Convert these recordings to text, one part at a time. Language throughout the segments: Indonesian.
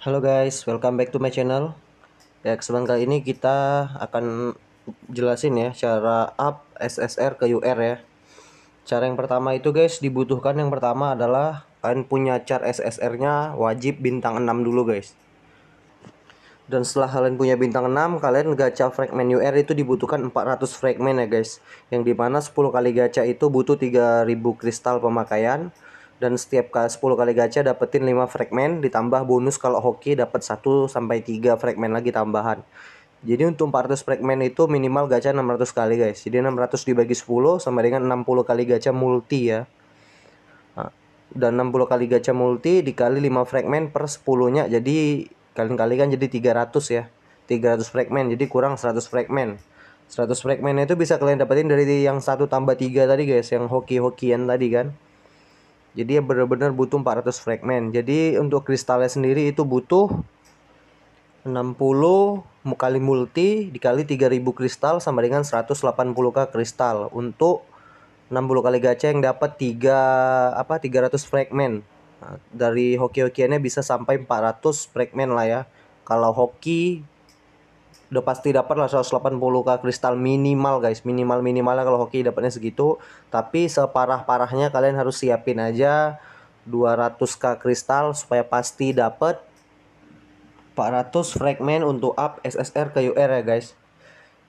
Halo guys, welcome back to my channel. Ya, kesempatan kali ini kita akan jelasin ya cara up SSR ke UR ya. Cara yang pertama itu guys, dibutuhkan yang pertama adalah kalian punya chart SSR-nya wajib bintang 6 dulu guys. Dan setelah kalian punya bintang 6, kalian gacha fragmen UR itu dibutuhkan 400 fragmen ya guys. Yang dimana 10 kali gacha itu butuh 3000 kristal pemakaian dan setiap kali 10 kali gacha dapetin 5 fragment ditambah bonus kalau hoki dapat 1 sampai 3 fragment lagi tambahan. Jadi untuk 400 fragment itu minimal gacha 600 kali guys. Jadi 600 dibagi 10 sama dengan 60 kali gacha multi ya. Nah, dan 60 kali gacha multi dikali 5 fragment per 10-nya jadi kalian kali kan jadi 300 ya. 300 fragment jadi kurang 100 fragment 100 fragment itu bisa kalian dapetin dari yang 1 tambah 3 tadi guys, yang hoki-hokian tadi kan jadi ya benar-benar butuh 400 fragmen jadi untuk kristalnya sendiri itu butuh 60 kali multi dikali 3000 kristal sama dengan 180k kristal untuk 60 kali gacha yang dapat 3 apa 300 fragmen nah, dari hoki-hokiannya bisa sampai 400 fragmen lah ya kalau hoki udah pasti dapat lah 180 k kristal minimal guys minimal minimalnya kalau hoki dapatnya segitu tapi separah parahnya kalian harus siapin aja 200 k kristal supaya pasti dapat 400 fragment untuk up SSR ke UR ya guys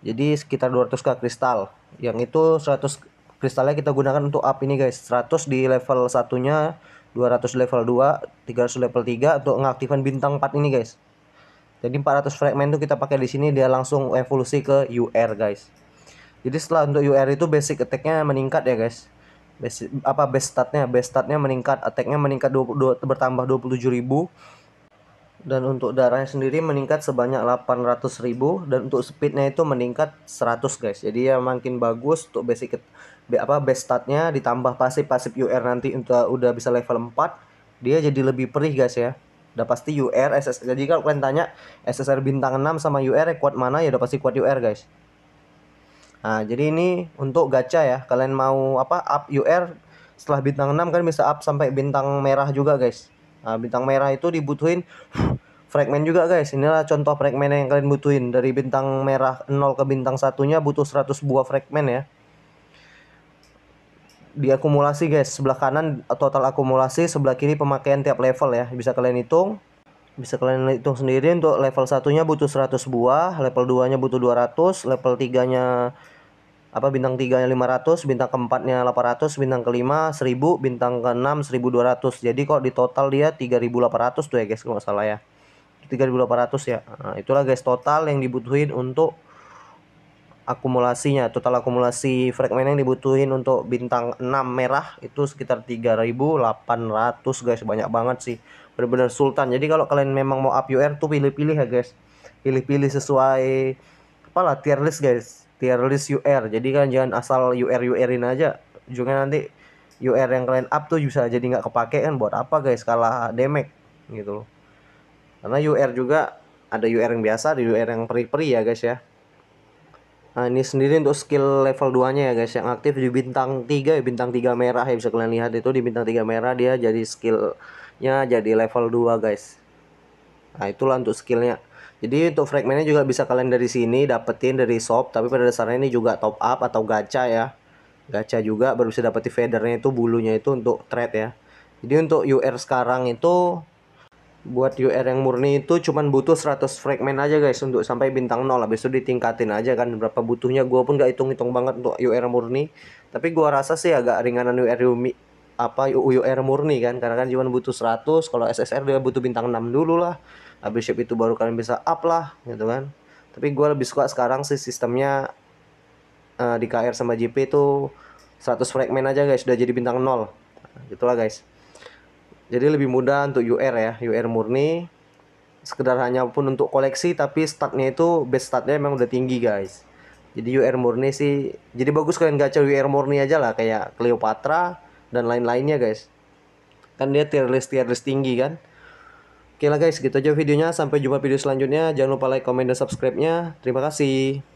jadi sekitar 200 k kristal yang itu 100 kristalnya kita gunakan untuk up ini guys 100 di level satunya 200 level 2 300 level 3 untuk ngaktifkan bintang 4 ini guys jadi 400 fragment itu kita pakai di sini dia langsung evolusi ke UR guys. Jadi setelah untuk UR itu basic attack-nya meningkat ya guys. Basic, apa base statnya? Base statnya meningkat, attack-nya meningkat 22, bertambah 27.000 dan untuk darahnya sendiri meningkat sebanyak 800.000 dan untuk speednya itu meningkat 100 guys. Jadi ya makin bagus untuk basic apa base statnya ditambah pasif pasif UR nanti untuk udah bisa level 4 dia jadi lebih perih guys ya udah pasti UR SS jadi kalau kalian tanya SSR bintang 6 sama UR eh, kuat mana ya udah pasti kuat UR guys nah jadi ini untuk gacha ya kalian mau apa up UR setelah bintang 6 kan bisa up sampai bintang merah juga guys nah, bintang merah itu dibutuhin fragment juga guys inilah contoh fragment yang kalian butuhin dari bintang merah 0 ke bintang satunya butuh 100 buah fragment ya diakumulasi guys sebelah kanan total akumulasi sebelah kiri pemakaian tiap level ya bisa kalian hitung bisa kalian hitung sendiri untuk level satunya butuh 100 buah level 2 nya butuh 200 level 3 nya apa bintang 3 nya 500 bintang keempatnya 800 bintang kelima 1000 bintang ke keenam 1200 jadi kok di total dia 3800 tuh ya guys kalau nggak salah ya 3800 ya nah, itulah guys total yang dibutuhin untuk akumulasinya total akumulasi fragmen yang dibutuhin untuk bintang 6 merah itu sekitar 3800 guys banyak banget sih benar-benar sultan jadi kalau kalian memang mau up UR tuh pilih-pilih ya guys pilih-pilih sesuai apalah tier list guys tier list UR jadi kan jangan asal UR URin aja juga nanti UR yang kalian up tuh bisa jadi nggak kepake kan buat apa guys kalah damage gitu loh karena UR juga ada UR yang biasa di UR yang peri-peri ya guys ya Nah, ini sendiri untuk skill level 2-nya ya guys yang aktif di bintang 3 ya bintang 3 merah ya bisa kalian lihat itu di bintang 3 merah dia jadi skillnya jadi level 2 guys. Nah, itulah untuk skillnya. Jadi untuk fragmentnya juga bisa kalian dari sini dapetin dari shop tapi pada dasarnya ini juga top up atau gacha ya. Gacha juga baru bisa dapetin feathernya itu bulunya itu untuk trade ya. Jadi untuk UR sekarang itu buat UR yang murni itu cuman butuh 100 fragment aja guys untuk sampai bintang 0 habis itu ditingkatin aja kan berapa butuhnya gua pun gak hitung-hitung banget untuk UR murni tapi gua rasa sih agak ringanan UR Yumi apa UR murni kan karena kan cuma butuh 100 kalau SSR dia butuh bintang 6 dulu lah habis itu baru kalian bisa up lah gitu kan tapi gua lebih suka sekarang sih sistemnya uh, di KR sama JP itu 100 fragment aja guys udah jadi bintang 0 gitulah guys jadi lebih mudah untuk UR ya, UR murni. Sekedar hanya pun untuk koleksi tapi startnya itu base startnya memang udah tinggi guys. Jadi UR murni sih, jadi bagus kalian gacha UR murni aja lah kayak Cleopatra dan lain-lainnya guys. Kan dia tier list tier list tinggi kan. Oke lah guys, gitu aja videonya. Sampai jumpa video selanjutnya. Jangan lupa like, komen, dan subscribe-nya. Terima kasih.